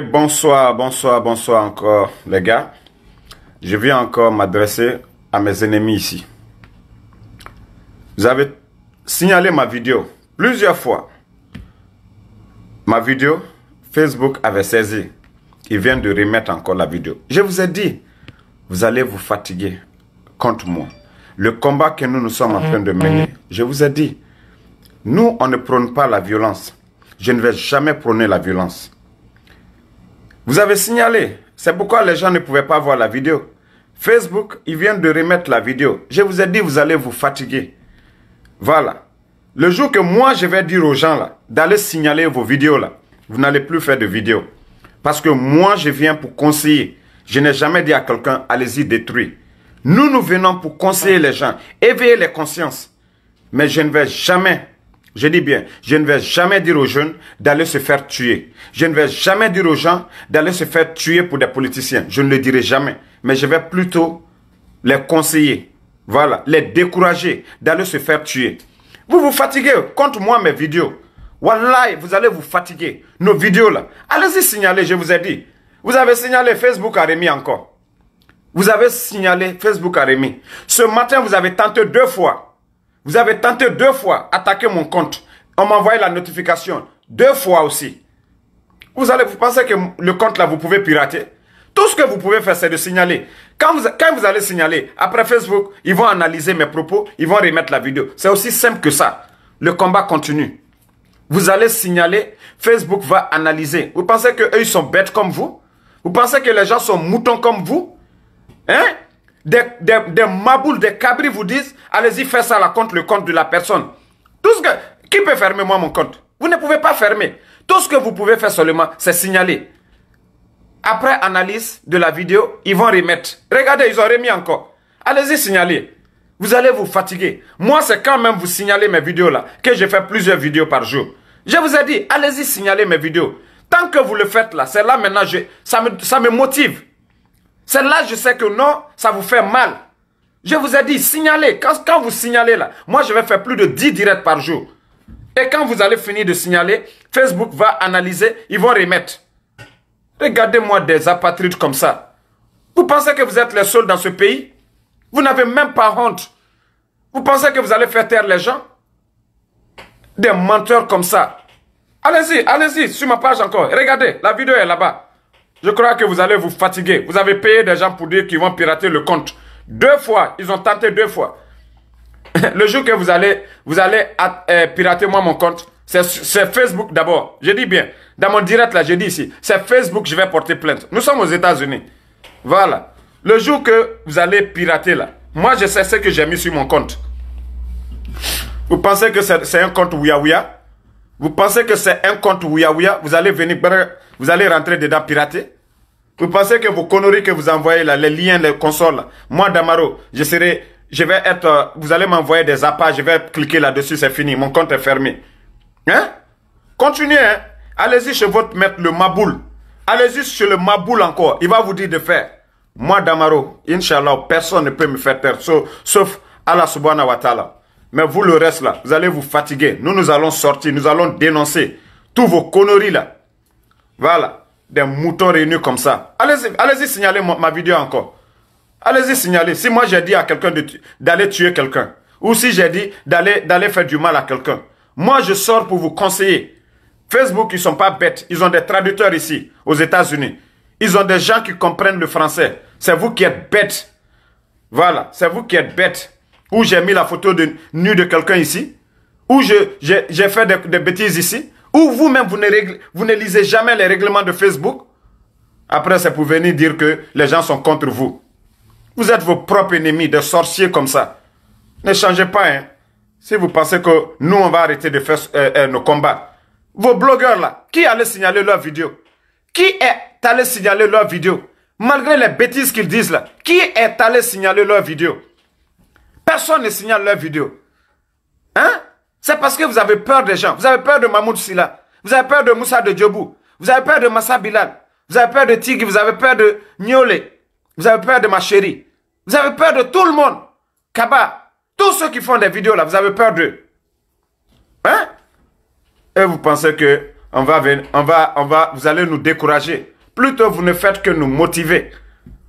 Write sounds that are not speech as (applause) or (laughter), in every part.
bonsoir bonsoir, bonsoir encore les gars. Je viens encore m'adresser à mes ennemis ici. Vous avez signalé ma vidéo plusieurs fois. Ma vidéo, Facebook avait saisi. il vient de remettre encore la vidéo. Je vous ai dit, vous allez vous fatiguer contre moi. Le combat que nous nous sommes en train de mener, mm-hmm. je vous ai dit, nous, on ne prône pas la violence. Je ne vais jamais prôner la violence. Vous avez signalé. C'est pourquoi les gens ne pouvaient pas voir la vidéo. Facebook, ils viennent de remettre la vidéo. Je vous ai dit, vous allez vous fatiguer. Voilà. Le jour que moi, je vais dire aux gens là, d'aller signaler vos vidéos là, vous n'allez plus faire de vidéos. Parce que moi, je viens pour conseiller. Je n'ai jamais dit à quelqu'un, allez-y détruis. Nous, nous venons pour conseiller les gens, éveiller les consciences. Mais je ne vais jamais je dis bien, je ne vais jamais dire aux jeunes d'aller se faire tuer. Je ne vais jamais dire aux gens d'aller se faire tuer pour des politiciens. Je ne le dirai jamais. Mais je vais plutôt les conseiller. Voilà, les décourager d'aller se faire tuer. Vous vous fatiguez contre moi mes vidéos. Wallahi, vous allez vous fatiguer. Nos vidéos là. Allez-y signaler, je vous ai dit. Vous avez signalé Facebook à Rémi encore. Vous avez signalé Facebook à Rémi. Ce matin, vous avez tenté deux fois. Vous avez tenté deux fois attaquer mon compte. On m'a envoyé la notification. Deux fois aussi. Vous allez, vous pensez que le compte là, vous pouvez pirater Tout ce que vous pouvez faire, c'est de signaler. Quand vous, quand vous allez signaler, après Facebook, ils vont analyser mes propos, ils vont remettre la vidéo. C'est aussi simple que ça. Le combat continue. Vous allez signaler, Facebook va analyser. Vous pensez qu'eux, ils sont bêtes comme vous Vous pensez que les gens sont moutons comme vous Hein des, des, des maboules, des cabris vous disent, allez-y, faites ça la compte, le compte de la personne. Tout ce que, qui peut fermer moi mon compte Vous ne pouvez pas fermer. Tout ce que vous pouvez faire seulement, c'est signaler. Après analyse de la vidéo, ils vont remettre. Regardez, ils ont remis encore. Allez-y, signaler. Vous allez vous fatiguer. Moi, c'est quand même vous signaler mes vidéos là, que je fais plusieurs vidéos par jour. Je vous ai dit, allez-y, signaler mes vidéos. Tant que vous le faites là, c'est là maintenant, je, ça, ça me motive. Celle-là, je sais que non, ça vous fait mal. Je vous ai dit, signalez. Quand, vous signalez là, moi je vais faire plus de 10 directs par jour. Et quand vous allez finir de signaler, Facebook va analyser, ils vont remettre. Regardez-moi des apatrides comme ça. Vous pensez que vous êtes les seuls dans ce pays Vous n'avez même pas honte. Vous pensez que vous allez faire taire les gens Des menteurs comme ça. Allez-y, allez-y, sur ma page encore. Regardez, la vidéo est là-bas. Je crois que vous allez vous fatiguer. Vous avez payé des gens pour dire qu'ils vont pirater le compte. Deux fois, ils ont tenté deux fois. (laughs) le jour que vous allez, vous allez euh, pirater moi mon compte, c'est Facebook d'abord. Je dis bien. Dans mon direct là, je dis ici, c'est Facebook, je vais porter plainte. Nous sommes aux États-Unis. Voilà. Le jour que vous allez pirater là, moi je sais ce que j'ai mis sur mon compte. Vous pensez que c'est un compte Ouya Ouya Vous pensez que c'est un compte Ouya Ouya Vous allez venir, vous allez rentrer dedans pirater vous pensez que vos conneries que vous envoyez là, les liens, les consoles, moi Damaro, je serai, je vais être, euh, vous allez m'envoyer des appâts, je vais cliquer là-dessus, c'est fini, mon compte est fermé. Hein? Continuez, hein? Allez-y chez votre maître, le Maboul. Allez-y chez le Maboul encore, il va vous dire de faire. Moi Damaro, Inch'Allah, personne ne peut me faire perdre, sauf, sauf Allah subhanahu wa ta'ala. Mais vous, le reste là, vous allez vous fatiguer. Nous, nous allons sortir, nous allons dénoncer tous vos conneries là. Voilà des moutons réunis comme ça. Allez-y, allez signaler ma, vidéo encore. Allez-y signaler. Si moi j'ai dit à quelqu'un d'aller tuer quelqu'un, ou si j'ai dit d'aller faire du mal à quelqu'un, moi je sors pour vous conseiller. Facebook, ils sont pas bêtes. Ils ont des traducteurs ici, aux États-Unis. Ils ont des gens qui comprennent le français. C'est vous qui êtes bêtes. Voilà, c'est vous qui êtes bêtes. Ou j'ai mis la photo de nue de quelqu'un ici. Ou j'ai fait des bêtises ici ou vous-même, vous, ne lisez jamais les règlements de Facebook, après c'est pour venir dire que les gens sont contre vous. Vous êtes vos propres ennemis, des sorciers comme ça. Ne changez pas, hein. Si vous pensez que nous, on va arrêter de faire euh, euh, nos combats. Vos blogueurs là, qui allait signaler leur vidéo Qui est allé signaler leur vidéo Malgré les bêtises qu'ils disent là, qui est allé signaler leur vidéo Personne ne signale leur vidéo. Hein c'est parce que vous avez peur des gens. Vous avez peur de Mahmoud Silla. Vous avez peur de Moussa de Djobou. Vous avez peur de Massa Bilal. Vous avez peur de Tigui. Vous avez peur de Niole. Vous avez peur de ma chérie. Vous avez peur de tout le monde. Kaba. Tous ceux qui font des vidéos là, vous avez peur d'eux. Hein? Et vous pensez que on va venir, on va, on va, vous allez nous décourager. Plutôt, vous ne faites que nous motiver.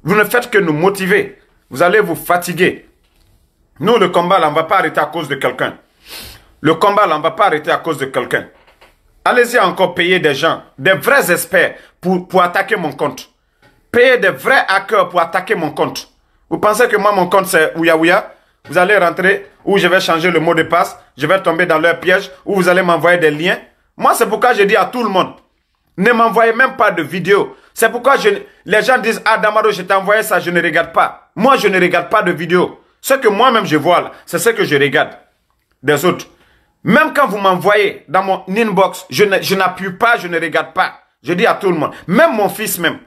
Vous ne faites que nous motiver. Vous allez vous fatiguer. Nous, le combat, là, on ne va pas arrêter à cause de quelqu'un. Le combat, on ne va pas arrêter à cause de quelqu'un. Allez-y encore payer des gens, des vrais experts pour, pour attaquer mon compte. Payer des vrais hackers pour attaquer mon compte. Vous pensez que moi, mon compte, c'est Ouya Ouya Vous allez rentrer ou je vais changer le mot de passe, je vais tomber dans leur piège ou vous allez m'envoyer des liens. Moi, c'est pourquoi je dis à tout le monde, ne m'envoyez même pas de vidéos. C'est pourquoi je, les gens disent, ah Damaro, je t'ai envoyé ça, je ne regarde pas. Moi, je ne regarde pas de vidéos. Ce que moi-même je vois, c'est ce que je regarde des autres. Même quand vous m'envoyez dans mon inbox, je n'appuie pas, je ne regarde pas. Je dis à tout le monde, même mon fils même,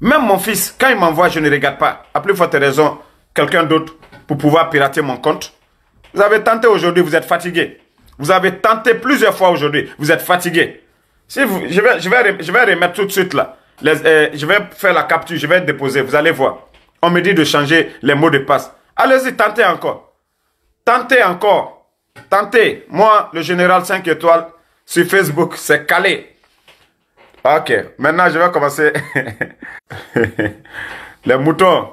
même mon fils, quand il m'envoie, je ne regarde pas. À plus forte raison, quelqu'un d'autre pour pouvoir pirater mon compte. Vous avez tenté aujourd'hui, vous êtes fatigué. Vous avez tenté plusieurs fois aujourd'hui, vous êtes fatigué. Si vous, je, vais, je, vais, je vais remettre tout de suite là. Euh, je vais faire la capture, je vais déposer, vous allez voir. On me dit de changer les mots de passe. Allez-y, tentez encore. Tentez encore. Tentez. Moi, le général 5 étoiles sur Facebook, c'est calé. Ok. Maintenant, je vais commencer. (laughs) Les moutons.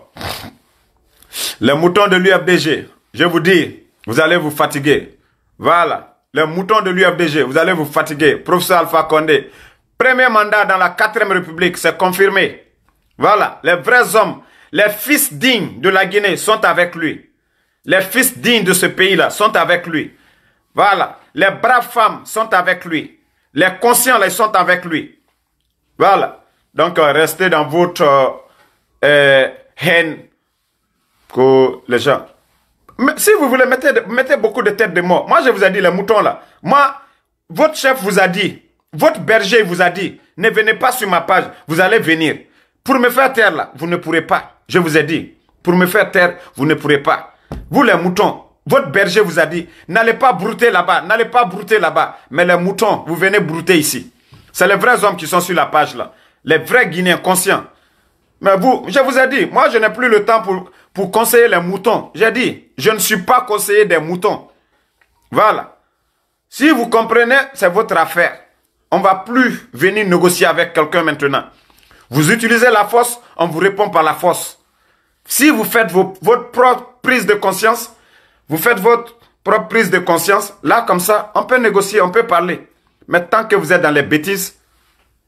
Les moutons de l'UFDG. Je vous dis, vous allez vous fatiguer. Voilà. Les moutons de l'UFDG, vous allez vous fatiguer. Professeur Alpha Condé. Premier mandat dans la 4ème République, c'est confirmé. Voilà. Les vrais hommes, les fils dignes de la Guinée sont avec lui. Les fils dignes de ce pays-là sont avec lui. Voilà. Les braves femmes sont avec lui. Les conscients les sont avec lui. Voilà. Donc, euh, restez dans votre euh, euh, haine que les gens. Mais si vous voulez, mettez, mettez beaucoup de têtes de mort. Moi, je vous ai dit, les moutons là. Moi, votre chef vous a dit, votre berger vous a dit, ne venez pas sur ma page, vous allez venir. Pour me faire taire là, vous ne pourrez pas. Je vous ai dit, pour me faire taire, vous ne pourrez pas. Vous les moutons, votre berger vous a dit, n'allez pas brouter là-bas, n'allez pas brouter là-bas. Mais les moutons, vous venez brouter ici. C'est les vrais hommes qui sont sur la page là. Les vrais Guinéens conscients. Mais vous, je vous ai dit, moi je n'ai plus le temps pour, pour conseiller les moutons. J'ai dit, je ne suis pas conseiller des moutons. Voilà. Si vous comprenez, c'est votre affaire. On va plus venir négocier avec quelqu'un maintenant. Vous utilisez la force, on vous répond par la force. Si vous faites votre propre prise de conscience. Vous faites votre propre prise de conscience. Là, comme ça, on peut négocier, on peut parler. Mais tant que vous êtes dans les bêtises,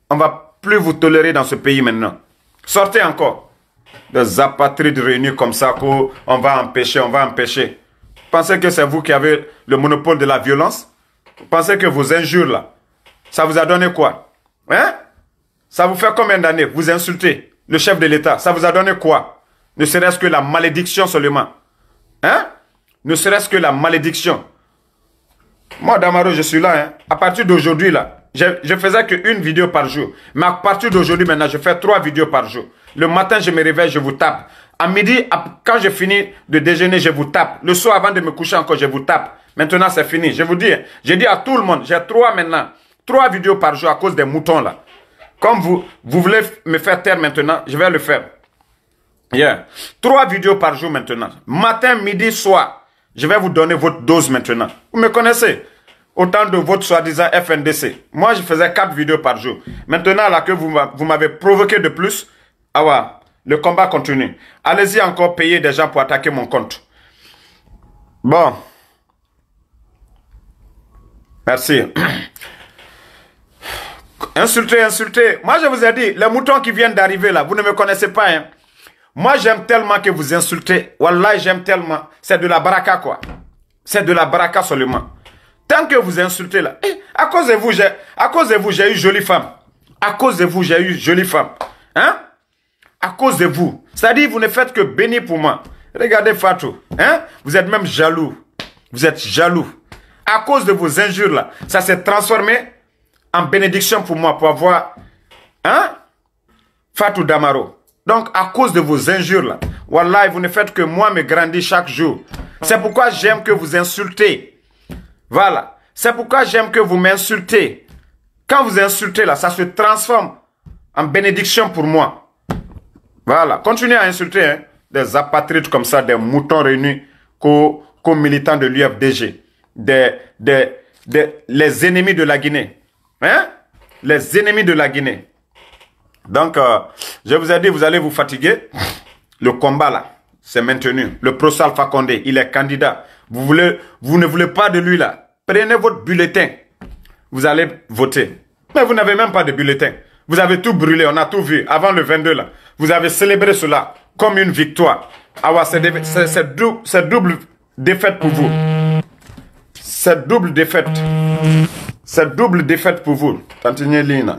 on va plus vous tolérer dans ce pays maintenant. Sortez encore. Des apatrides réunis comme ça, on va empêcher, on va empêcher. Pensez que c'est vous qui avez le monopole de la violence Pensez que vos injures là, ça vous a donné quoi Hein Ça vous fait combien d'années Vous insultez le chef de l'État, ça vous a donné quoi Ne serait-ce que la malédiction seulement. Hein Ne serait-ce que la malédiction. Moi, Damaro, je suis là. Hein. À partir d'aujourd'hui, là, je, faisais faisais qu'une vidéo par jour. Mais à partir d'aujourd'hui, maintenant, je fais trois vidéos par jour. Le matin, je me réveille, je vous tape. À midi, quand je finis de déjeuner, je vous tape. Le soir, avant de me coucher encore, je vous tape. Maintenant, c'est fini. Je vous dis, hein, je dis à tout le monde, j'ai trois maintenant, trois vidéos par jour à cause des moutons là. Comme vous, vous voulez me faire taire maintenant, je vais le faire. Yeah. Trois vidéos par jour maintenant. Matin, midi, soir. Je vais vous donner votre dose maintenant. Vous me connaissez Autant de votre soi-disant FNDC. Moi, je faisais quatre vidéos par jour. Maintenant, là que vous, m'avez provoqué de plus, ah ouais, le combat continue. Allez-y encore payer des gens pour attaquer mon compte. Bon. Merci. (coughs) Insultez, insultez. Moi, je vous ai dit, les moutons qui viennent d'arriver là, vous ne me connaissez pas, hein. Moi, j'aime tellement que vous insultez. Wallah, j'aime tellement. C'est de la baraka, quoi. C'est de la baraka seulement. Tant que vous insultez, là. Eh, à cause de vous, j'ai, à cause de vous, j'ai eu jolie femme. À cause de vous, j'ai eu jolie femme. Hein? À cause de vous. C'est-à-dire, vous ne faites que bénir pour moi. Regardez Fatou. Hein? Vous êtes même jaloux. Vous êtes jaloux. À cause de vos injures, là. Ça s'est transformé en bénédiction pour moi, pour avoir, hein? Fatou Damaro. Donc, à cause de vos injures, là, Wallah, vous ne faites que moi me grandir chaque jour. C'est pourquoi j'aime que vous insultez. Voilà. C'est pourquoi j'aime que vous m'insultez. Quand vous insultez, là, ça se transforme en bénédiction pour moi. Voilà. Continuez à insulter hein, des apatrides comme ça, des moutons réunis qu'aux militants de l'UFDG, des, des, des, les ennemis de la Guinée. Hein? Les ennemis de la Guinée. Donc, euh, je vous ai dit, vous allez vous fatiguer. Le combat, là, c'est maintenu. Le professeur Alpha Condé, il est candidat. Vous, voulez, vous ne voulez pas de lui, là. Prenez votre bulletin. Vous allez voter. Mais vous n'avez même pas de bulletin. Vous avez tout brûlé, on a tout vu. Avant le 22, là, vous avez célébré cela comme une victoire. Ah ouais, c'est cette double défaite pour vous. C'est double défaite. C'est double défaite pour vous. Continuez, Lina.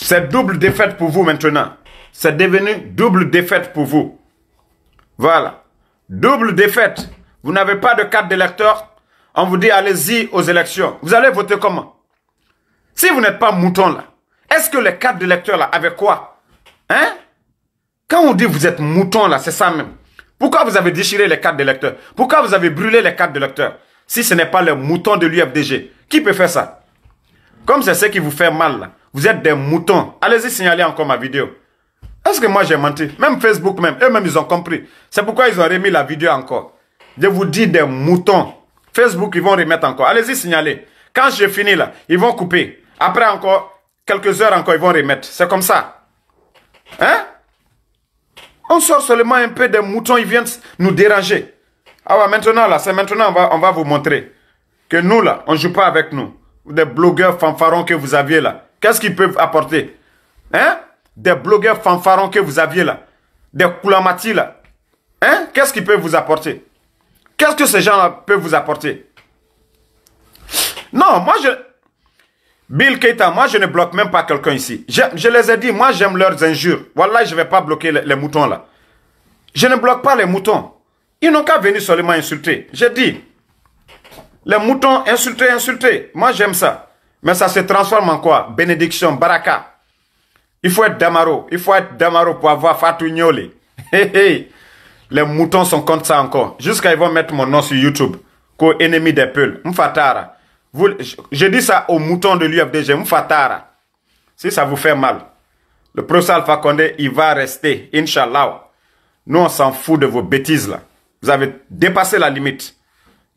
C'est double défaite pour vous maintenant. C'est devenu double défaite pour vous. Voilà. Double défaite. Vous n'avez pas de carte d'électeur. On vous dit allez-y aux élections. Vous allez voter comment Si vous n'êtes pas mouton là, est-ce que les cartes d'électeur là, avec quoi Hein Quand on dit vous êtes mouton là, c'est ça même. Pourquoi vous avez déchiré les cartes d'électeur Pourquoi vous avez brûlé les cartes d'électeur Si ce n'est pas le mouton de l'UFDG, qui peut faire ça comme c'est ce qui vous fait mal, vous êtes des moutons. Allez-y signaler encore ma vidéo. Est-ce que moi j'ai menti Même Facebook même, eux-mêmes ils ont compris. C'est pourquoi ils ont remis la vidéo encore. Je vous dis des moutons. Facebook, ils vont remettre encore. Allez-y signaler. Quand j'ai fini là, ils vont couper. Après encore, quelques heures encore, ils vont remettre. C'est comme ça. Hein On sort seulement un peu des moutons, ils viennent nous déranger. Ah ouais, maintenant là, c'est maintenant on va, on va vous montrer que nous là, on ne joue pas avec nous des blogueurs fanfarons que vous aviez là. Qu'est-ce qu'ils peuvent apporter Hein Des blogueurs fanfarons que vous aviez là. Des Koulamati là. Hein Qu'est-ce qu'ils peuvent vous apporter Qu'est-ce que ces gens-là peuvent vous apporter Non, moi je... Bill Keita, moi je ne bloque même pas quelqu'un ici. Je, les ai dit, moi j'aime leurs injures. Voilà, je ne vais pas bloquer les moutons là. Je ne bloque pas les moutons. Ils n'ont qu'à venir seulement insulter. J'ai dit, les moutons insultés, insultés. Moi, j'aime ça. Mais ça se transforme en quoi Bénédiction, baraka. Il faut être Damaro. Il faut être Damaro pour avoir Fatou (laughs) Les moutons sont contre ça encore. Jusqu'à ils vont mettre mon nom sur YouTube. co ennemi des peuls. Mfatara. Vous, je, dis ça aux moutons de l'UFDG. Mfatara. Si ça vous fait mal. Le professeur Alpha Condé, il va rester. Inch'Allah. Nous, on s'en fout de vos bêtises là. Vous avez dépassé la limite.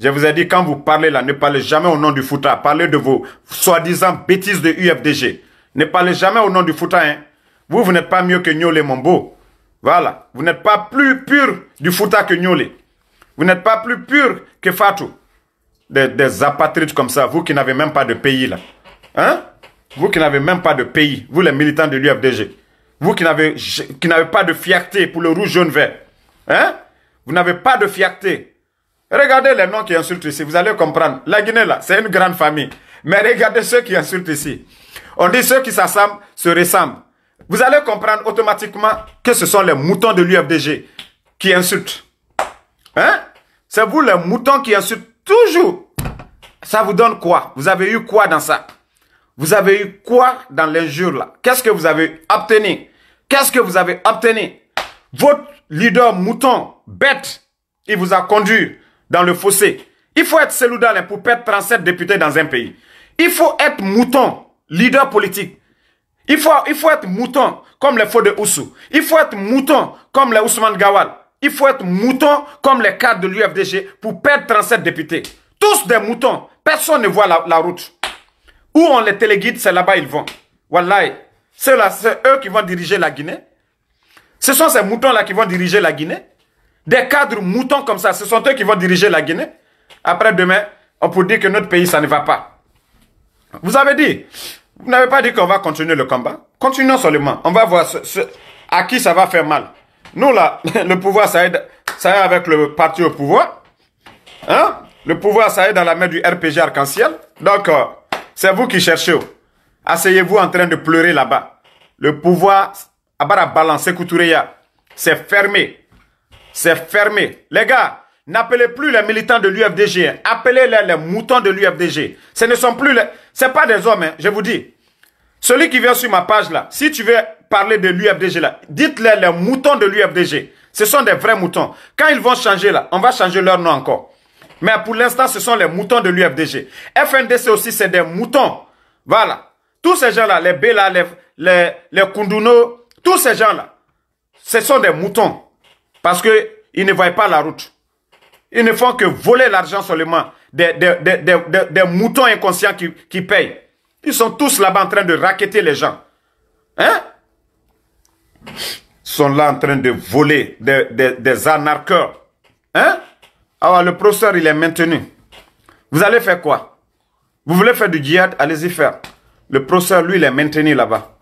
Je vous ai dit, quand vous parlez là, ne parlez jamais au nom du Fouta. Parlez de vos soi-disant bêtises de UFDG. Ne parlez jamais au nom du Fouta. Hein. Vous, vous n'êtes pas mieux que mon beau. Voilà. Vous n'êtes pas plus pur du Fouta que Nyole. Vous n'êtes pas plus pur que Fatou. Des, des, apatrides comme ça, vous qui n'avez même pas de pays là. Hein Vous qui n'avez même pas de pays, vous les militants de l'UFDG. Vous qui n'avez pas de fierté pour le rouge, jaune, vert. Hein Vous n'avez pas de fierté Regardez les noms qui insultent ici, vous allez comprendre. La Guinée, là, c'est une grande famille. Mais regardez ceux qui insultent ici. On dit ceux qui s'assemblent se ressemblent. Vous allez comprendre automatiquement que ce sont les moutons de l'UFDG qui insultent. Hein C'est vous les moutons qui insultent toujours. Ça vous donne quoi Vous avez eu quoi dans ça Vous avez eu quoi dans l'injure là Qu'est-ce que vous avez obtenu Qu'est-ce que vous avez obtenu Votre leader mouton bête, il vous a conduit dans le fossé. Il faut être les pour perdre 37 députés dans un pays. Il faut être mouton, leader politique. Il faut, il faut être mouton comme les faux de Oussou. Il faut être mouton comme les Ousmane Gawal. Il faut être mouton comme les cadres de l'UFDG pour perdre 37 députés. Tous des moutons. Personne ne voit la, route. Où on les téléguide, c'est là-bas ils vont. Wallahi. C'est eux qui vont diriger la Guinée. Ce sont ces moutons-là qui vont diriger la Guinée. Des cadres moutons comme ça, ce sont eux qui vont diriger la Guinée. Après demain, on peut dire que notre pays, ça ne va pas. Vous avez dit, vous n'avez pas dit qu'on va continuer le combat. Continuons seulement. On va voir ce, à qui ça va faire mal. Nous, là, (laughs) le pouvoir, ça aide, ça est avec le parti au pouvoir. Hein? Le pouvoir, ça est dans la main du RPG arc-en-ciel. Donc, euh, c'est vous qui cherchez. Asseyez-vous en train de pleurer là-bas. Le pouvoir, à la Balance, c'est fermé. C'est fermé. Les gars, n'appelez plus les militants de l'UFDG. Appelez-les les moutons de l'UFDG. Ce ne sont plus les... C'est pas des hommes, hein. je vous dis. Celui qui vient sur ma page là, si tu veux parler de l'UFDG là, dites-les les moutons de l'UFDG. Ce sont des vrais moutons. Quand ils vont changer là, on va changer leur nom encore. Mais pour l'instant, ce sont les moutons de l'UFDG. FNDC aussi, c'est des moutons. Voilà. Tous ces gens-là, les Bela, les, les, les Kunduno, tous ces gens-là, ce sont des moutons. Parce qu'ils ne voient pas la route. Ils ne font que voler l'argent seulement des, des, des, moutons inconscients qui, payent. Ils sont tous là-bas en train de raqueter les gens. Hein? Ils sont là en train de voler des, des, Hein? Alors ah, le professeur, il est maintenu. Vous allez faire quoi? Vous voulez faire du djihad? Allez-y faire. Le professeur, lui, il est maintenu là-bas.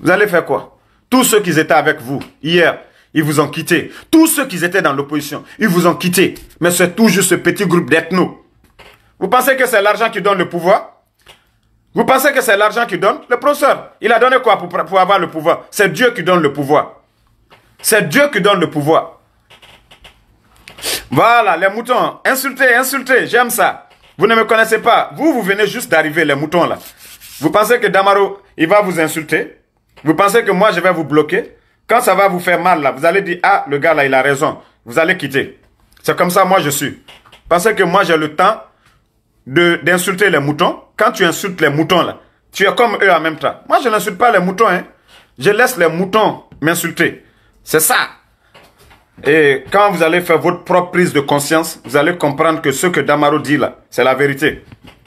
Vous allez faire quoi? Tous ceux qui étaient avec vous hier, ils vous ont quitté. Tous ceux qui étaient dans l'opposition, ils vous ont quitté. Mais c'est toujours ce petit groupe d'ethnos. Vous pensez que c'est l'argent qui donne le pouvoir Vous pensez que c'est l'argent qui donne Le professeur, il a donné quoi pour, pour avoir le pouvoir C'est Dieu qui donne le pouvoir. C'est Dieu qui donne le pouvoir. Voilà, les moutons. Insultez, insultez, j'aime ça. Vous ne me connaissez pas. Vous, vous venez juste d'arriver, les moutons là. Vous pensez que Damaro, il va vous insulter Vous pensez que moi, je vais vous bloquer quand ça va vous faire mal, là, vous allez dire, ah, le gars, là, il a raison. Vous allez quitter. C'est comme ça, moi, je suis. Parce que moi, j'ai le temps d'insulter les moutons. Quand tu insultes les moutons, là, tu es comme eux en même temps. Moi, je n'insulte pas les moutons, hein. Je laisse les moutons m'insulter. C'est ça. Et quand vous allez faire votre propre prise de conscience, vous allez comprendre que ce que Damaro dit là, c'est la vérité.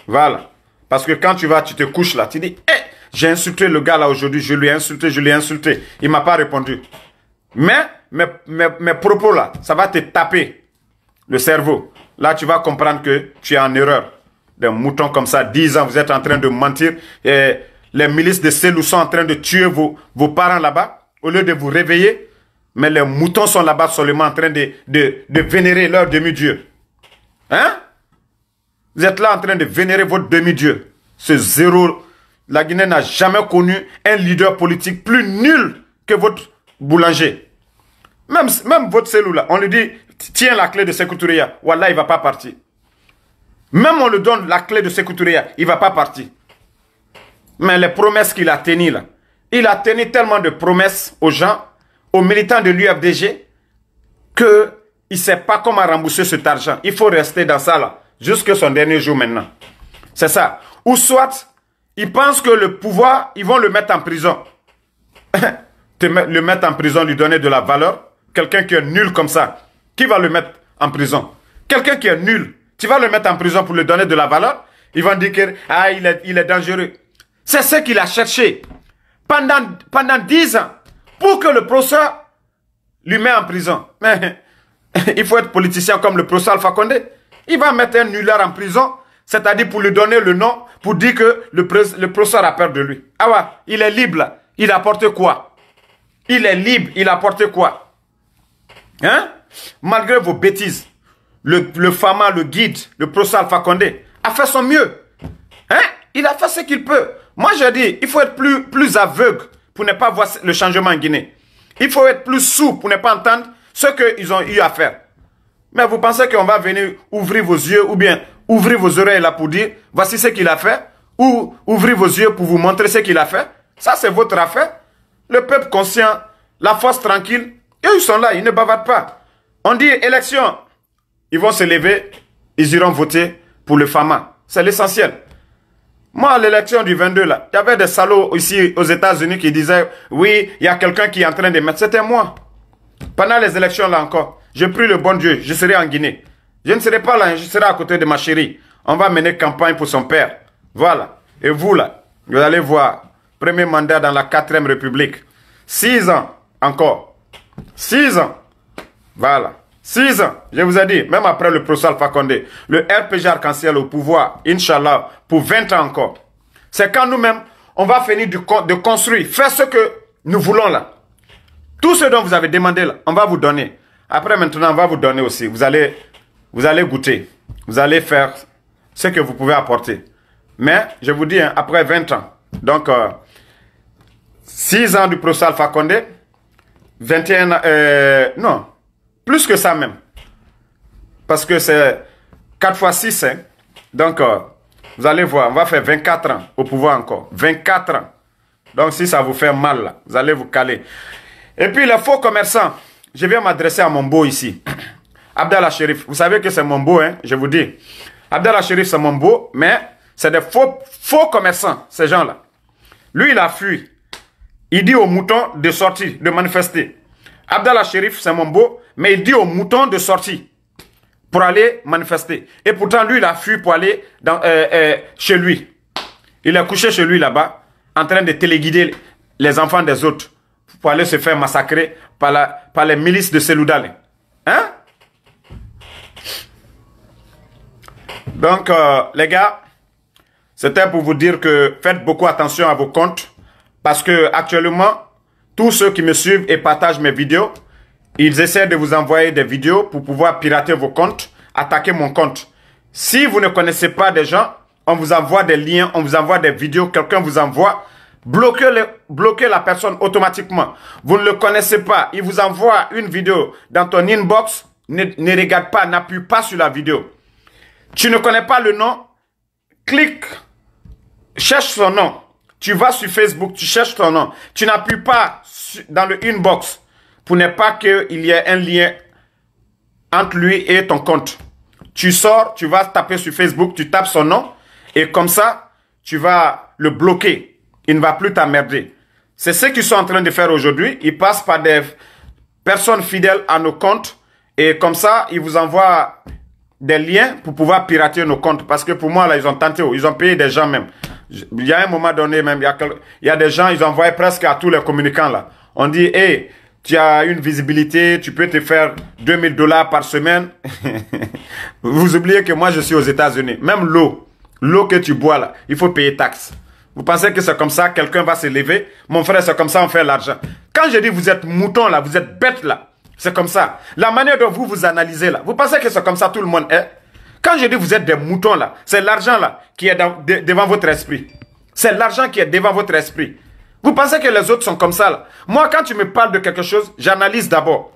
Voilà. Parce que quand tu vas, tu te couches là, tu dis, hé, eh, j'ai insulté le gars là aujourd'hui, je lui ai insulté, je lui ai insulté. Il m'a pas répondu. Mais mes, propos là, ça va te taper le cerveau. Là, tu vas comprendre que tu es en erreur. Des moutons comme ça, 10 ans, vous êtes en train de mentir. Et les milices de Selou sont en train de tuer vos, vos parents là-bas. Au lieu de vous réveiller, mais les moutons sont là-bas seulement en train de, de vénérer leur demi-dieu. Hein? Vous êtes là en train de vénérer votre demi-dieu. Ce zéro la Guinée n'a jamais connu un leader politique plus nul que votre boulanger. Même, même votre cellule, on lui dit, tiens la clé de Sekouturia. voilà, il va pas partir. Même on lui donne la clé de Sekouturia, il va pas partir. Mais les promesses qu'il a tenues là, il a tenu tellement de promesses aux gens, aux militants de l'UFDG, que il sait pas comment rembourser cet argent. Il faut rester dans ça là, jusque son dernier jour maintenant. C'est ça. Ou soit, ils pensent que le pouvoir, ils vont le mettre en prison. (laughs) le mettre en prison, lui donner de la valeur. Quelqu'un qui est nul comme ça, qui va le mettre en prison Quelqu'un qui est nul, tu vas le mettre en prison pour lui donner de la valeur Ils vont dire qu'il ah, il est, dangereux. C'est ce qu'il a cherché pendant, pendant 10 ans pour que le professeur lui mette en prison. Mais (laughs) il faut être politicien comme le professeur Alpha Condé. Il va mettre un nulleur en prison, c'est-à-dire pour lui donner le nom pour dire que le, le professeur a peur de lui. Ah ouais, il est libre il Il apporte quoi Il est libre, il apporte quoi Hein Malgré vos bêtises, le, le Fama, le guide, le professeur Alpha Condé a fait son mieux. Hein Il a fait ce qu'il peut. Moi, je dis, il faut être plus, plus aveugle pour ne pas voir le changement en Guinée. Il faut être plus sourd pour ne pas entendre ce qu'ils ont eu à faire. Mais vous pensez qu'on va venir ouvrir vos yeux ou bien ouvrez vos oreilles là pour dire, voici ce qu'il a fait, ou ouvrez vos yeux pour vous montrer ce qu'il a fait. Ça, c'est votre affaire. Le peuple conscient, la force tranquille, et ils sont là, ils ne bavardent pas. On dit élection, ils vont se lever, ils iront voter pour le FAMA. C'est l'essentiel. Moi, à l'élection du 22, là, il y avait des salauds ici aux États-Unis qui disaient, oui, il y a quelqu'un qui est en train de mettre. C'était moi. Pendant les élections, là encore, j'ai pris le bon Dieu, je serai en Guinée. Je ne serai pas là, je serai à côté de ma chérie. On va mener campagne pour son père. Voilà. Et vous là, vous allez voir. Premier mandat dans la 4ème République. Six ans encore. 6 ans. Voilà. 6 ans, je vous ai dit, même après le procès Alpha Condé, le RPG Arc-en-Ciel au pouvoir, Inch'Allah, pour 20 ans encore. C'est quand nous-mêmes, on va finir de construire, faire ce que nous voulons là. Tout ce dont vous avez demandé là, on va vous donner. Après maintenant, on va vous donner aussi. Vous allez vous allez goûter. Vous allez faire ce que vous pouvez apporter. Mais je vous dis, hein, après 20 ans, donc 6 euh, ans du professeur Alpha Condé, 21 ans, euh, non, plus que ça même. Parce que c'est 4 fois 6, hein. donc euh, vous allez voir, on va faire 24 ans au pouvoir encore. 24 ans. Donc si ça vous fait mal, vous allez vous caler. Et puis les faux commerçants, je viens m'adresser à mon beau ici. Abdallah Sherif, vous savez que c'est mon beau, hein, je vous dis. Abdallah Sherif, c'est mon beau, mais c'est des faux, faux commerçants, ces gens-là. Lui, il a fui. Il dit aux moutons de sortir, de manifester. Abdallah Sherif, c'est mon beau, mais il dit aux moutons de sortir pour aller manifester. Et pourtant, lui, il a fui pour aller euh, euh, chez lui. Il a couché chez lui là-bas, en train de téléguider les enfants des autres pour aller se faire massacrer par, la, par les milices de Seloudal. Hein Donc, euh, les gars, c'était pour vous dire que faites beaucoup attention à vos comptes parce que actuellement, tous ceux qui me suivent et partagent mes vidéos, ils essaient de vous envoyer des vidéos pour pouvoir pirater vos comptes, attaquer mon compte. Si vous ne connaissez pas des gens, on vous envoie des liens, on vous envoie des vidéos, quelqu'un vous envoie, bloquez, la personne automatiquement. Vous ne le connaissez pas, il vous envoie une vidéo dans ton inbox, ne, ne regarde pas, n'appuie pas sur la vidéo. Tu ne connais pas le nom Clique. Cherche son nom. Tu vas sur Facebook, tu cherches ton nom. Tu n'appuies pas dans le inbox pour ne pas qu'il y ait un lien entre lui et ton compte. Tu sors, tu vas taper sur Facebook, tu tapes son nom et comme ça, tu vas le bloquer. Il ne va plus t'emmerder. C'est ce qu'ils sont en train de faire aujourd'hui. Ils passent par des personnes fidèles à nos comptes et comme ça, ils vous envoient des liens pour pouvoir pirater nos comptes. Parce que pour moi, là, ils ont tenté, oh, ils ont payé des gens même. Il y a un moment donné même, il y a, il y a des gens, ils envoyaient presque à tous les communicants là. On dit, hé, tu as une visibilité, tu peux te faire 2000 dollars par semaine. (laughs) vous oubliez que moi, je suis aux États-Unis. Même l'eau, l'eau que tu bois là, il faut payer taxes Vous pensez que c'est comme ça, quelqu'un va se lever. Mon frère, c'est comme ça, on fait l'argent. Quand je dis vous êtes moutons là, vous êtes bête là. C'est comme ça. La manière dont vous vous analysez là, vous pensez que c'est comme ça tout le monde est Quand je dis vous êtes des moutons là, c'est l'argent là qui est devant votre esprit. C'est l'argent qui est devant votre esprit. Vous pensez que les autres sont comme ça là Moi, quand tu me parles de quelque chose, j'analyse d'abord.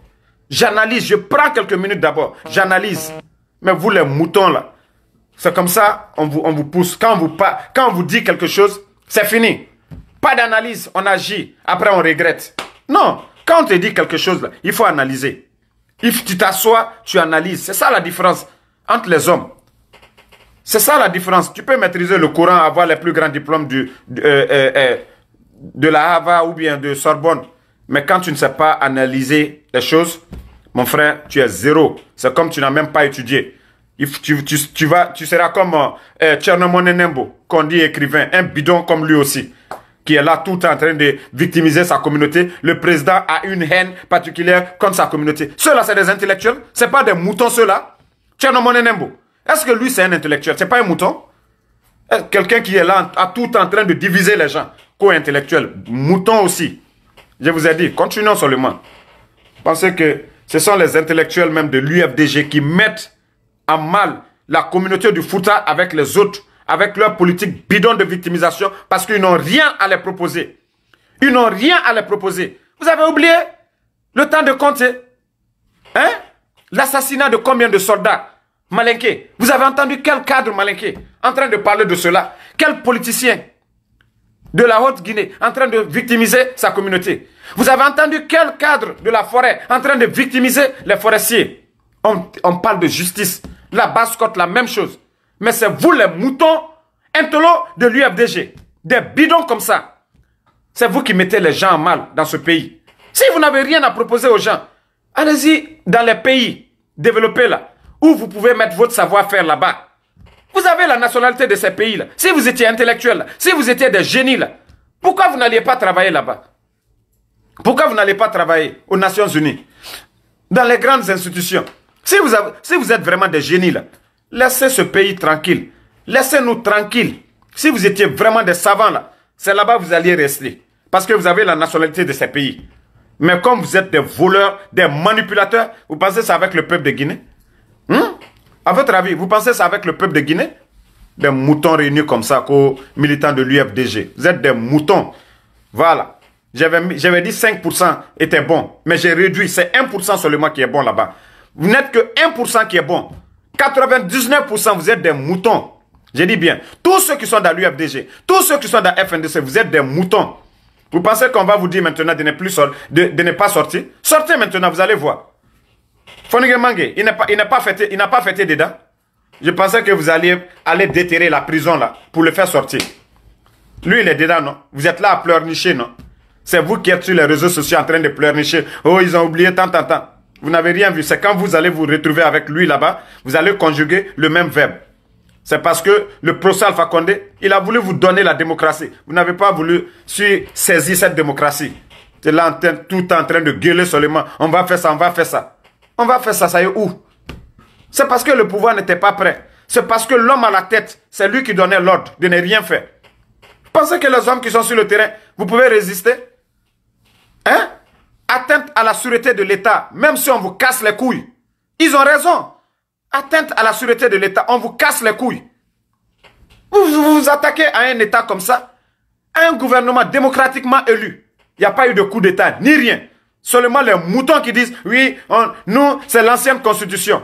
J'analyse, je prends quelques minutes d'abord. J'analyse. Mais vous les moutons là, c'est comme ça on vous, on vous pousse. Quand on vous, quand on vous dit quelque chose, c'est fini. Pas d'analyse, on agit. Après, on regrette. Non, quand on te dit quelque chose, il faut analyser. If tu t'assois, tu analyses. C'est ça la différence entre les hommes. C'est ça la différence. Tu peux maîtriser le courant, avoir les plus grands diplômes euh, euh, euh, de, la Hava ou bien de Sorbonne. Mais quand tu ne sais pas analyser les choses, mon frère, tu es zéro. C'est comme tu n'as même pas étudié. tu, vas, tu seras comme euh, Tchernomone qu'on dit écrivain, un bidon comme lui aussi qui est là tout en train de victimiser sa communauté. Le président a une haine particulière contre sa communauté. Ceux-là, c'est des intellectuels. C'est pas des moutons, ceux-là. Est-ce que lui, c'est un intellectuel? C'est pas un mouton? Quelqu'un qui est là, à tout en train de diviser les gens. Co-intellectuel. Mouton aussi. Je vous ai dit, continuons seulement. Pensez que ce sont les intellectuels même de l'UFDG qui mettent à mal la communauté du Fouta avec les autres avec leur politique bidon de victimisation parce qu'ils n'ont rien à les proposer. Ils n'ont rien à les proposer. Vous avez oublié le temps de compter. Hein? L'assassinat de combien de soldats Malinké, vous avez entendu quel cadre malinqué en train de parler de cela Quel politicien de la Haute-Guinée en train de victimiser sa communauté Vous avez entendu quel cadre de la forêt en train de victimiser les forestiers on, on parle de justice. La basse-côte, la même chose. Mais c'est vous les moutons intello de l'UFDG. Des bidons comme ça. C'est vous qui mettez les gens en mal dans ce pays. Si vous n'avez rien à proposer aux gens, allez-y dans les pays développés là, où vous pouvez mettre votre savoir-faire là-bas. Vous avez la nationalité de ces pays-là. Si vous étiez intellectuel, si vous étiez des génies là, pourquoi vous n'alliez pas travailler là-bas Pourquoi vous n'allez pas travailler aux Nations Unies Dans les grandes institutions si vous êtes vraiment des génies là, Laissez ce pays tranquille. Laissez-nous tranquille. Si vous étiez vraiment des savants là, c'est là-bas que vous alliez rester. Parce que vous avez la nationalité de ces pays. Mais comme vous êtes des voleurs, des manipulateurs, vous pensez ça avec le peuple de Guinée A hein? À votre avis, vous pensez ça avec le peuple de Guinée Des moutons réunis comme ça, aux militants de l'UFDG. Vous êtes des moutons. Voilà. J'avais dit 5% était bon, mais j'ai réduit. C'est 1% seulement qui est bon là-bas. Vous n'êtes que 1% qui est bon. 99%, vous êtes des moutons. Je dis bien, tous ceux qui sont dans l'UFDG, tous ceux qui sont dans FNDC, vous êtes des moutons. Vous pensez qu'on va vous dire maintenant de ne, plus de, ne pas sortir Sortez maintenant, vous allez voir. Fonigue Mange, il n'a pas, fêté, il n'a pas fêté dedans. Je pensais que vous alliez aller déterrer la prison là pour le faire sortir. Lui, il est dedans, non Vous êtes là à pleurnicher, non C'est vous qui êtes sur les réseaux sociaux en train de pleurnicher. Oh, ils ont oublié tant, tant, tant. Vous n'avez rien vu. C'est quand vous allez vous retrouver avec lui là-bas, vous allez conjuguer le même verbe. C'est parce que le procès Alpha Condé, il a voulu vous donner la démocratie. Vous n'avez pas voulu saisir cette démocratie. C'est là tout en train de gueuler seulement. On va faire ça, on va faire ça. On va faire ça, ça y est où C'est parce que le pouvoir n'était pas prêt. C'est parce que l'homme à la tête, c'est lui qui donnait l'ordre de ne rien faire. Pensez que les hommes qui sont sur le terrain, vous pouvez résister Hein atteinte à la sûreté de l'État, même si on vous casse les couilles. Ils ont raison. Atteinte à la sûreté de l'État, on vous casse les couilles. Vous vous attaquez à un État comme ça, à un gouvernement démocratiquement élu. Il n'y a pas eu de coup d'État, ni rien. Seulement les moutons qui disent, oui, nous, c'est l'ancienne constitution.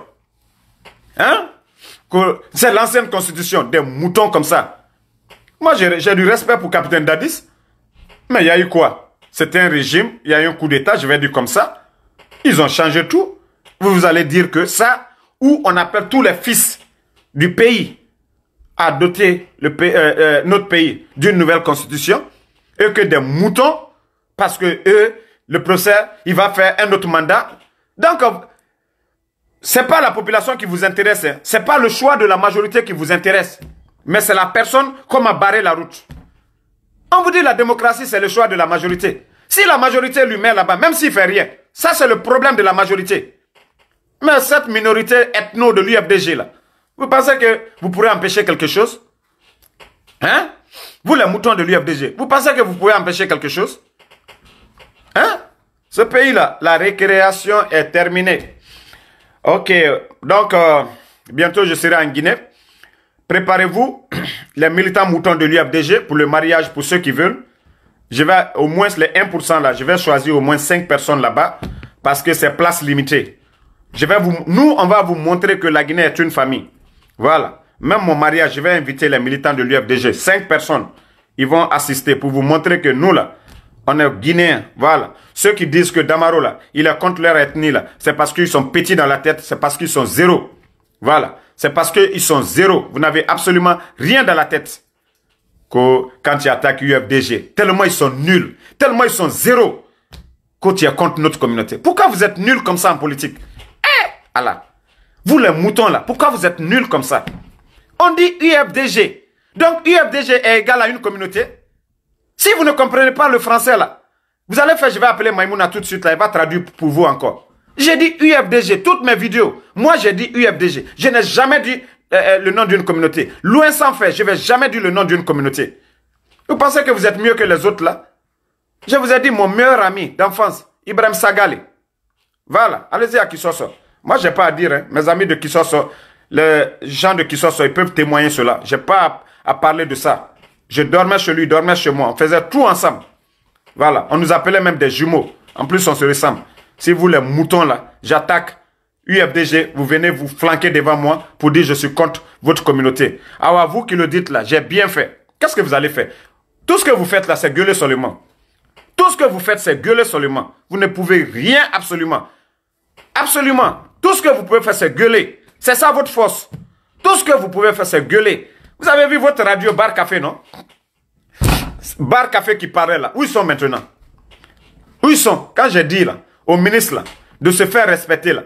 Hein C'est l'ancienne constitution, des moutons comme ça. Moi, j'ai du respect pour Capitaine Dadis, mais il y a eu quoi c'était un régime, il y a eu un coup d'État, je vais dire comme ça. Ils ont changé tout. Vous, allez dire que ça, où on appelle tous les fils du pays à doter le euh, euh, notre pays d'une nouvelle constitution, et que des moutons, parce que eux, le procès, il va faire un autre mandat. Donc, euh, c'est pas la population qui vous intéresse, hein. c'est pas le choix de la majorité qui vous intéresse, mais c'est la personne qui a barré la route. On vous dit la démocratie, c'est le choix de la majorité. Si la majorité lui met là-bas, même s'il fait rien, ça c'est le problème de la majorité. Mais cette minorité ethno de l'UFDG là, vous pensez que vous pourrez empêcher quelque chose Hein Vous les moutons de l'UFDG, vous pensez que vous pouvez empêcher quelque chose Hein Ce pays-là, la récréation est terminée. Ok, donc euh, bientôt je serai en Guinée. Préparez-vous, (clears throat) les militants moutons de l'UFDG, pour le mariage, pour ceux qui veulent. Je vais au moins les 1% là, je vais choisir au moins 5 personnes là-bas parce que c'est place limitée. Je vais vous, nous, on va vous montrer que la Guinée est une famille. Voilà. Même mon mariage, je vais inviter les militants de l'UFDG. 5 personnes, ils vont assister pour vous montrer que nous là, on est guinéens. Voilà. Ceux qui disent que Damaro là, il est contre leur ethnie là, c'est parce qu'ils sont petits dans la tête, c'est parce qu'ils sont zéro. Voilà c'est parce qu'ils sont zéro. Vous n'avez absolument rien dans la tête quand tu attaques UFDG. Tellement ils sont nuls, tellement ils sont zéro quand tu es contre notre communauté. Pourquoi vous êtes nuls comme ça en politique Eh Vous les moutons là, pourquoi vous êtes nuls comme ça On dit UFDG. Donc UFDG est égal à une communauté. Si vous ne comprenez pas le français là, vous allez faire, je vais appeler Maïmouna tout de suite là, il va traduire pour vous encore. J'ai dit UFDG, toutes mes vidéos. Moi, j'ai dit UFDG. Je n'ai jamais dit euh, euh, le nom d'une communauté. Loin sans faire, je vais jamais dire le nom d'une communauté. Vous pensez que vous êtes mieux que les autres là Je vous ai dit mon meilleur ami d'enfance, Ibrahim Sagali. Voilà, allez-y à Kisoso. Moi, je n'ai pas à dire, hein. mes amis de Kisoso, les gens de Kisoso, ils peuvent témoigner cela. Je n'ai pas à, parler de ça. Je dormais chez lui, dormais chez moi. On faisait tout ensemble. Voilà. On nous appelait même des jumeaux. En plus, on se ressemble. Si vous, les moutons, là, j'attaque UFDG, vous venez vous flanquer devant moi pour dire je suis contre votre communauté. Alors, vous qui le dites là, j'ai bien fait. Qu'est-ce que vous allez faire Tout ce que vous faites là, c'est gueuler seulement. Tout ce que vous faites, c'est gueuler seulement. Vous ne pouvez rien absolument. Absolument. Tout ce que vous pouvez faire, c'est gueuler. C'est ça votre force. Tout ce que vous pouvez faire, c'est gueuler. Vous avez vu votre radio Bar Café, non Bar Café qui paraît là. Où ils sont maintenant Où ils sont Quand j'ai dit là, aux ministres là, de se faire respecter là.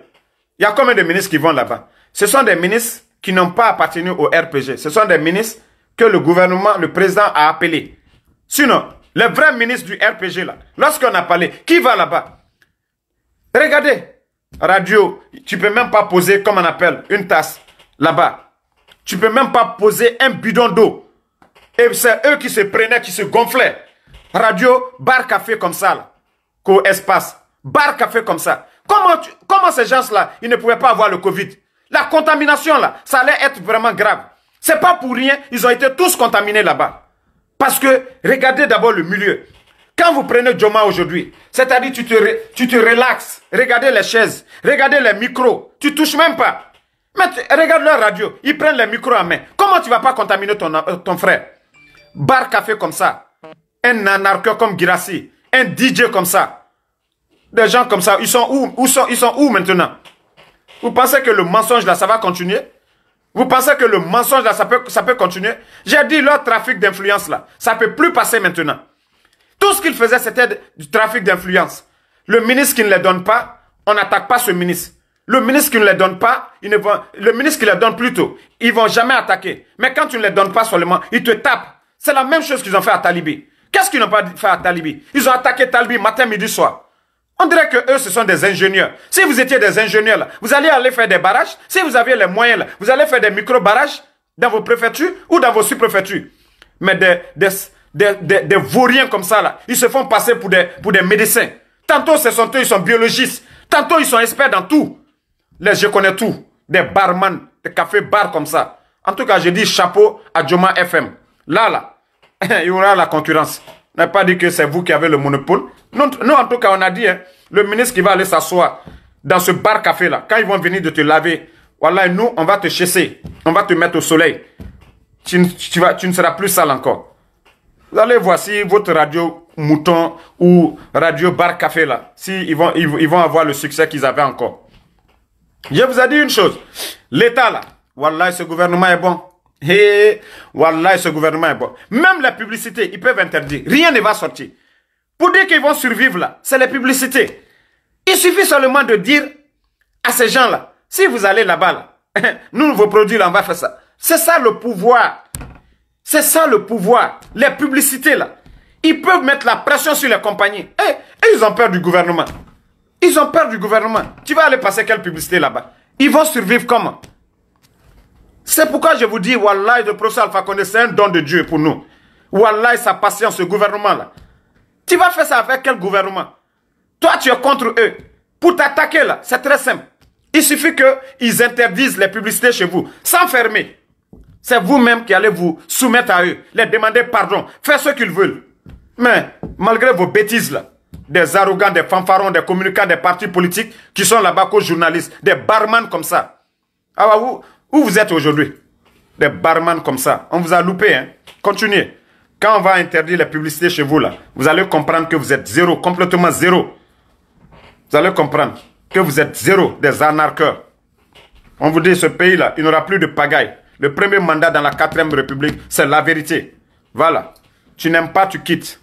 Il y a combien de ministres qui vont là-bas Ce sont des ministres qui n'ont pas appartenu au RPG. Ce sont des ministres que le gouvernement, le président a appelé. Sinon, les vrais ministres du RPG là, lorsqu'on a parlé, qui va là-bas Regardez, radio, tu peux même pas poser, comme on appelle, une tasse là-bas. Tu peux même pas poser un bidon d'eau. Et c'est eux qui se prenaient, qui se gonflaient. Radio, bar, café comme ça, là, qu'au espace bar café comme ça. Comment, comment ces gens-là, ils ne pouvaient pas avoir le Covid La contamination, là, ça allait être vraiment grave. C'est pas pour rien, ils ont été tous contaminés là-bas. Parce que, regardez d'abord le milieu. Quand vous prenez Joma aujourd'hui, c'est-à-dire tu te, tu te relaxes, regardez les chaises, regardez les micros, tu touches même pas. Mais regarde leur radio, ils prennent les micros à main. Comment tu vas pas contaminer ton, euh, ton frère Bar café comme ça, un anarcho comme Girassi, un DJ comme ça, des gens comme ça, ils sont où, où sont, Ils sont où maintenant Vous pensez que le mensonge là, ça va continuer Vous pensez que le mensonge là, ça peut, ça peut continuer J'ai dit leur trafic d'influence là, ça peut plus passer maintenant. Tout ce qu'ils faisaient, c'était du trafic d'influence. Le ministre qui ne les donne pas, on n'attaque pas ce ministre. Le ministre qui ne les donne pas, ils ne le ministre qui les donne plutôt, ils ne vont jamais attaquer. Mais quand tu ne les donnes pas seulement, ils te tapent. C'est la même chose qu'ils ont fait à Talibi. Qu'est-ce qu'ils n'ont pas fait à Talibi Ils ont attaqué Talibi matin, midi, soir. On dirait que eux, ce sont des ingénieurs. Si vous étiez des ingénieurs, là, vous allez aller faire des barrages. Si vous aviez les moyens, là, vous allez faire des micro-barrages dans vos préfectures ou dans vos sous-préfectures. Mais des, des, des, des, vauriens comme ça, là, ils se font passer pour des, pour des médecins. Tantôt, ce sont eux, ils sont biologistes. Tantôt, ils sont experts dans tout. Les, je connais tout. Des barman, des cafés bar comme ça. En tout cas, je dis chapeau à Joma FM. Là, là, (laughs) il y aura la concurrence n'a pas dit que c'est vous qui avez le monopole. Non, nous, en tout cas, on a dit, hein, le ministre qui va aller s'asseoir dans ce bar café là, quand ils vont venir de te laver, voilà, et nous, on va te chasser, on va te mettre au soleil. Tu, tu, tu ne seras plus sale encore. Vous allez voir si votre radio mouton ou radio bar café là, si ils vont, ils, vont avoir le succès qu'ils avaient encore. Je vous ai dit une chose. L'État là, voilà, ce gouvernement est bon. Et voilà, ce gouvernement est bon. Même la publicité, ils peuvent interdire. Rien ne va sortir. Pour dire qu'ils vont survivre là, c'est les publicités. Il suffit seulement de dire à ces gens-là, si vous allez là-bas, (laughs) nous, vos produits, là, on va faire ça. C'est ça le pouvoir. C'est ça le pouvoir. Les publicités, là. Ils peuvent mettre la pression sur les compagnies. Eh, et ils ont peur du gouvernement. Ils ont peur du gouvernement. Tu vas aller passer quelle publicité là-bas Ils vont survivre comment c'est pourquoi je vous dis, Wallah, le professeur Alpha Condé, c'est un don de Dieu pour nous. Wallah, sa patience, ce gouvernement-là. Tu vas faire ça avec quel gouvernement Toi, tu es contre eux. Pour t'attaquer, là, c'est très simple. Il suffit qu'ils interdisent les publicités chez vous, sans fermer. C'est vous-même qui allez vous soumettre à eux, les demander pardon, faire ce qu'ils veulent. Mais, malgré vos bêtises, là, des arrogants, des fanfarons, des communicants, des partis politiques qui sont là-bas qu'aux journalistes, des barman comme ça. Alors, ah, bah, vous, où vous êtes aujourd'hui Des barman comme ça. On vous a loupé, hein Continuez. Quand on va interdire les publicités chez vous, là, vous allez comprendre que vous êtes zéro, complètement zéro. Vous allez comprendre que vous êtes zéro des anarcheurs. On vous dit, ce pays-là, il n'aura plus de pagaille. Le premier mandat dans la 4ème République, c'est la vérité. Voilà. Tu n'aimes pas, tu quittes.